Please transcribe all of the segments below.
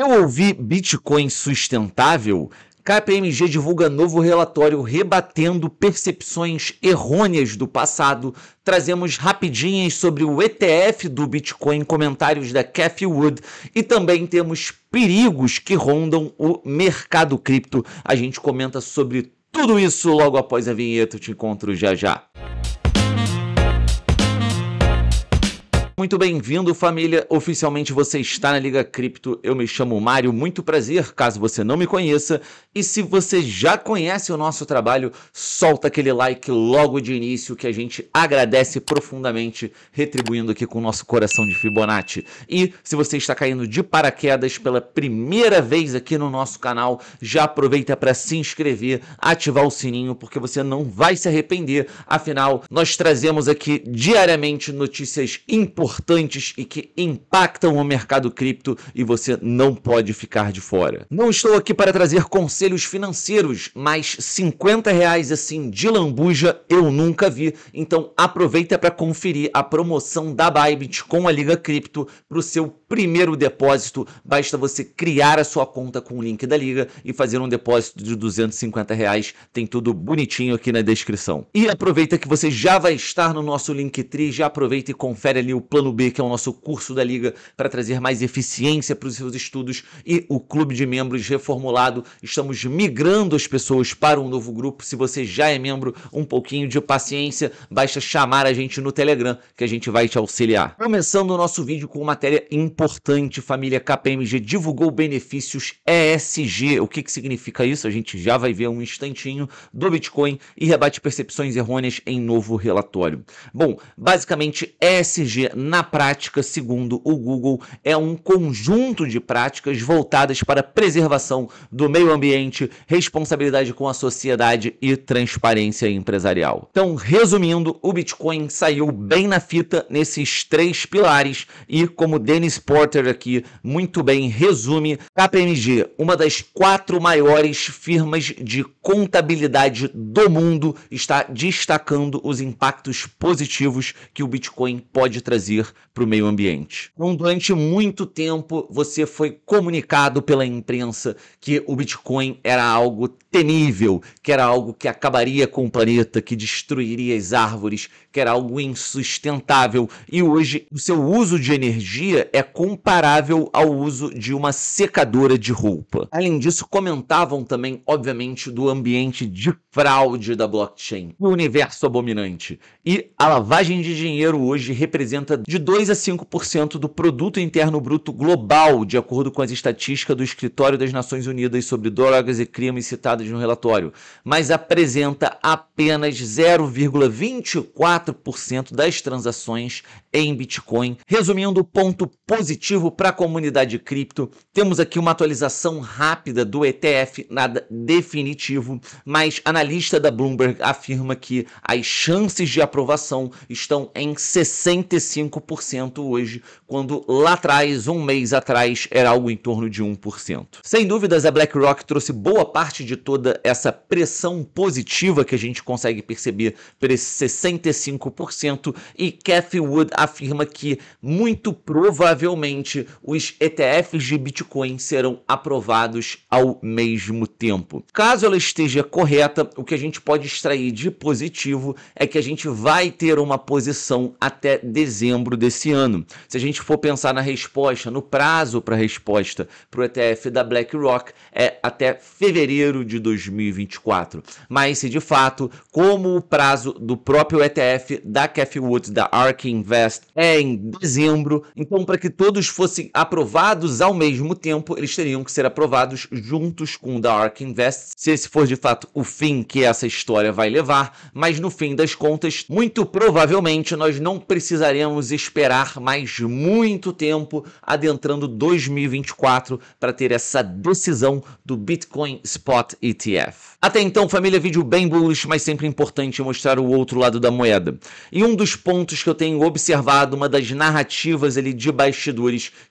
Eu ouvi Bitcoin sustentável? KPMG divulga novo relatório rebatendo percepções errôneas do passado. Trazemos rapidinhas sobre o ETF do Bitcoin, comentários da Cathy Wood e também temos perigos que rondam o mercado cripto. A gente comenta sobre tudo isso logo após a vinheta. Eu te encontro já já. Muito bem-vindo, família. Oficialmente você está na Liga Cripto. Eu me chamo Mário, muito prazer, caso você não me conheça. E se você já conhece o nosso trabalho, solta aquele like logo de início que a gente agradece profundamente, retribuindo aqui com o nosso coração de Fibonacci. E se você está caindo de paraquedas pela primeira vez aqui no nosso canal, já aproveita para se inscrever, ativar o sininho, porque você não vai se arrepender. Afinal, nós trazemos aqui diariamente notícias importantes importantes e que impactam o mercado cripto e você não pode ficar de fora. Não estou aqui para trazer conselhos financeiros, mas 50 reais assim de lambuja eu nunca vi, então aproveita para conferir a promoção da Bybit com a Liga Cripto para o seu primeiro depósito, basta você criar a sua conta com o link da liga e fazer um depósito de 250 reais. Tem tudo bonitinho aqui na descrição. E aproveita que você já vai estar no nosso Linktree, já aproveita e confere ali o Plano B, que é o nosso curso da liga para trazer mais eficiência para os seus estudos e o clube de membros reformulado. Estamos migrando as pessoas para um novo grupo. Se você já é membro, um pouquinho de paciência, basta chamar a gente no Telegram que a gente vai te auxiliar. Começando o nosso vídeo com matéria importante importante, família KPMG divulgou benefícios ESG. O que, que significa isso? A gente já vai ver um instantinho do Bitcoin e rebate percepções errôneas em novo relatório. Bom, basicamente, ESG na prática, segundo o Google, é um conjunto de práticas voltadas para preservação do meio ambiente, responsabilidade com a sociedade e transparência empresarial. Então, resumindo, o Bitcoin saiu bem na fita nesses três pilares e, como Dennis Porter aqui muito bem resume, KPMG, uma das quatro maiores firmas de contabilidade do mundo, está destacando os impactos positivos que o Bitcoin pode trazer para o meio ambiente. Então, durante muito tempo, você foi comunicado pela imprensa que o Bitcoin era algo temível, que era algo que acabaria com o planeta, que destruiria as árvores, que era algo insustentável. E hoje, o seu uso de energia é comparável ao uso de uma secadora de roupa. Além disso, comentavam também, obviamente, do ambiente de fraude da blockchain, do universo abominante. E a lavagem de dinheiro hoje representa de 2 a 5% do produto interno bruto global, de acordo com as estatísticas do Escritório das Nações Unidas sobre drogas e crimes citadas no relatório, mas apresenta apenas 0,24% das transações em Bitcoin. Resumindo, ponto positivo positivo para a comunidade cripto. Temos aqui uma atualização rápida do ETF, nada definitivo, mas analista da Bloomberg afirma que as chances de aprovação estão em 65% hoje, quando lá atrás, um mês atrás, era algo em torno de 1%. Sem dúvidas, a BlackRock trouxe boa parte de toda essa pressão positiva que a gente consegue perceber por esse 65% e Cathy Wood afirma que muito provavelmente provavelmente os ETFs de Bitcoin serão aprovados ao mesmo tempo. Caso ela esteja correta, o que a gente pode extrair de positivo é que a gente vai ter uma posição até dezembro desse ano. Se a gente for pensar na resposta, no prazo para resposta para o ETF da BlackRock, é até fevereiro de 2024. Mas se de fato, como o prazo do próprio ETF da Cathie Woods, da ARK Invest, é em dezembro, então para que todos fossem aprovados ao mesmo tempo, eles teriam que ser aprovados juntos com o Dark Invest, se esse for de fato o fim que essa história vai levar, mas no fim das contas, muito provavelmente nós não precisaremos esperar mais muito tempo adentrando 2024 para ter essa decisão do Bitcoin Spot ETF. Até então, família, vídeo bem bullish, mas sempre importante mostrar o outro lado da moeda. E um dos pontos que eu tenho observado, uma das narrativas ali de baixo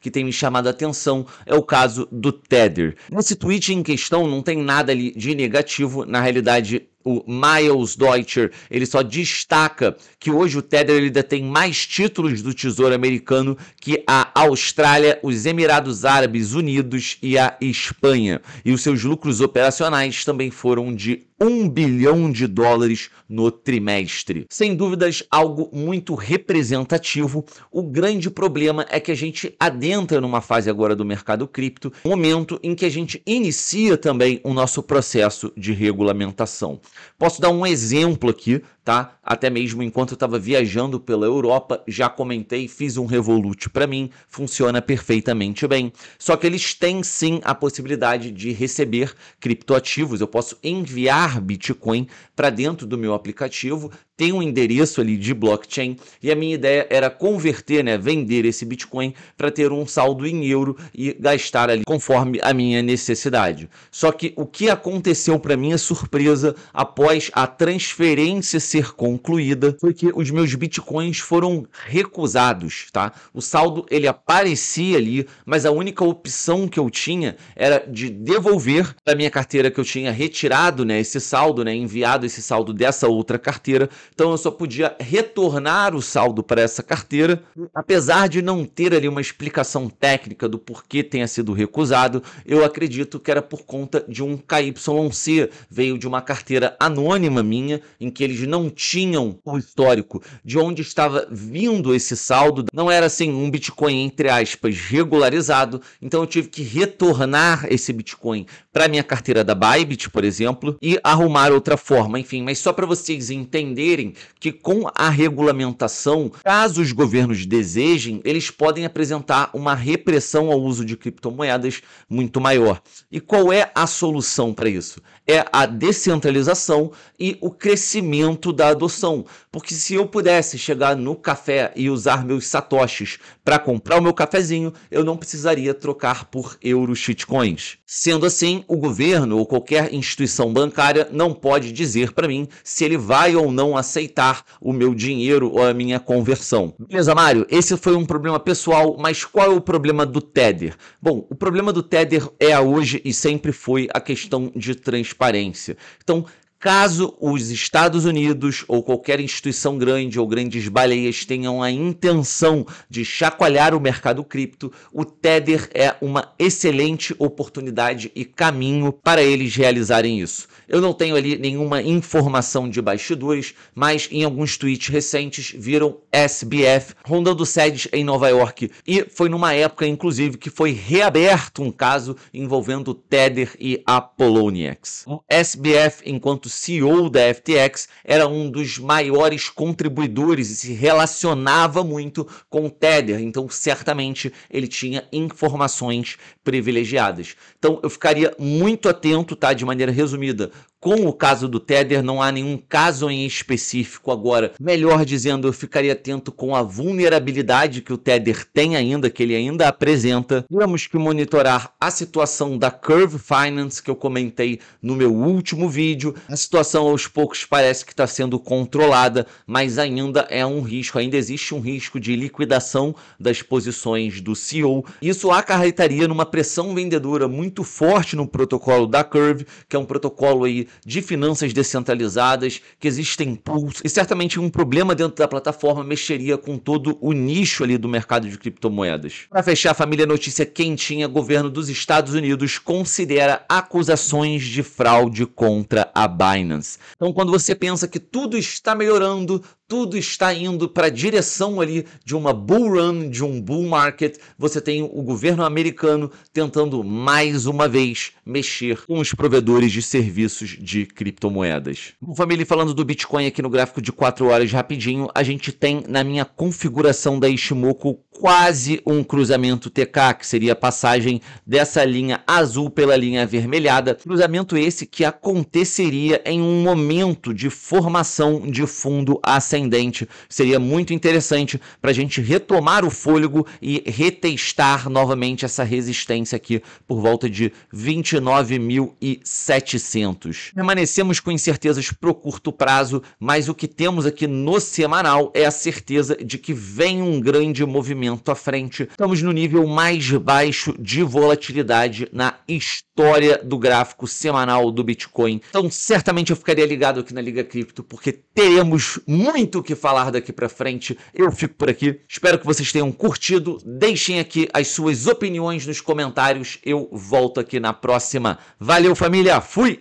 que tem me chamado a atenção é o caso do Tether. Nesse tweet em questão não tem nada ali de negativo, na realidade o Miles Deutscher, ele só destaca que hoje o Tether ainda tem mais títulos do Tesouro Americano que a Austrália, os Emirados Árabes Unidos e a Espanha. E os seus lucros operacionais também foram de 1 bilhão de dólares no trimestre. Sem dúvidas, algo muito representativo. O grande problema é que a gente adentra numa fase agora do mercado cripto, momento em que a gente inicia também o nosso processo de regulamentação. Posso dar um exemplo aqui tá? Até mesmo enquanto eu estava viajando pela Europa, já comentei, fiz um Revolut para mim, funciona perfeitamente bem. Só que eles têm sim a possibilidade de receber criptoativos. Eu posso enviar Bitcoin para dentro do meu aplicativo, tem um endereço ali de blockchain e a minha ideia era converter, né, vender esse Bitcoin para ter um saldo em euro e gastar ali conforme a minha necessidade. Só que o que aconteceu para minha surpresa após a transferência ser ser concluída foi que os meus bitcoins foram recusados, tá? O saldo ele aparecia ali, mas a única opção que eu tinha era de devolver da minha carteira que eu tinha retirado, né, esse saldo, né, enviado esse saldo dessa outra carteira. Então eu só podia retornar o saldo para essa carteira, apesar de não ter ali uma explicação técnica do porquê tenha sido recusado, eu acredito que era por conta de um KYC, veio de uma carteira anônima minha em que eles não tinham o histórico de onde estava vindo esse saldo, não era assim um Bitcoin, entre aspas, regularizado, então eu tive que retornar esse Bitcoin para minha carteira da Bybit, por exemplo, e arrumar outra forma, enfim, mas só para vocês entenderem que com a regulamentação, caso os governos desejem, eles podem apresentar uma repressão ao uso de criptomoedas muito maior. E qual é a solução para isso? É a descentralização e o crescimento ponto da adoção, porque se eu pudesse chegar no café e usar meus satoshis para comprar o meu cafezinho, eu não precisaria trocar por euro shitcoins. Sendo assim, o governo ou qualquer instituição bancária não pode dizer para mim se ele vai ou não aceitar o meu dinheiro ou a minha conversão. Beleza, Mário? Esse foi um problema pessoal, mas qual é o problema do Tether? Bom, o problema do Tether é hoje e sempre foi a questão de transparência. Então, Caso os Estados Unidos ou qualquer instituição grande ou grandes baleias tenham a intenção de chacoalhar o mercado cripto, o Tether é uma excelente oportunidade e caminho para eles realizarem isso. Eu não tenho ali nenhuma informação de bastidores, mas em alguns tweets recentes viram SBF rondando sedes em Nova York e foi numa época, inclusive, que foi reaberto um caso envolvendo Tether e a Poloniex. O SBF, enquanto Pinto, CEO da FTX, era um dos maiores contribuidores e se relacionava muito com o Tether, então certamente ele tinha informações privilegiadas. Então eu ficaria muito atento, tá, de maneira resumida, com o caso do Tether, não há nenhum caso em específico agora. Melhor dizendo, eu ficaria atento com a vulnerabilidade que o Tether tem ainda, que ele ainda apresenta. Temos que monitorar a situação da Curve Finance, que eu comentei no meu último vídeo. A situação aos poucos parece que está sendo controlada, mas ainda é um risco, ainda existe um risco de liquidação das posições do CEO. Isso acarretaria numa pressão vendedora muito forte no protocolo da Curve, que é um protocolo aí de finanças descentralizadas, que existem pools, e certamente um problema dentro da plataforma mexeria com todo o nicho ali do mercado de criptomoedas. Para fechar, a família notícia quentinha, governo dos Estados Unidos considera acusações de fraude contra a Binance. Então, quando você pensa que tudo está melhorando, tudo está indo para a direção ali de uma bull run, de um bull market. Você tem o governo americano tentando mais uma vez mexer com os provedores de serviços de criptomoedas. Bom, família, falando do Bitcoin aqui no gráfico de 4 horas rapidinho, a gente tem na minha configuração da Ishimoku quase um cruzamento TK, que seria a passagem dessa linha azul pela linha avermelhada. Cruzamento esse que aconteceria em um momento de formação de fundo ascendente. Seria muito interessante para a gente retomar o fôlego e retestar novamente essa resistência aqui por volta de 29.700. Permanecemos com incertezas para o curto prazo, mas o que temos aqui no semanal é a certeza de que vem um grande movimento movimento à frente. Estamos no nível mais baixo de volatilidade na história do gráfico semanal do Bitcoin. Então, certamente eu ficaria ligado aqui na Liga Cripto, porque teremos muito o que falar daqui para frente. Eu fico por aqui. Espero que vocês tenham curtido. Deixem aqui as suas opiniões nos comentários. Eu volto aqui na próxima. Valeu, família. Fui!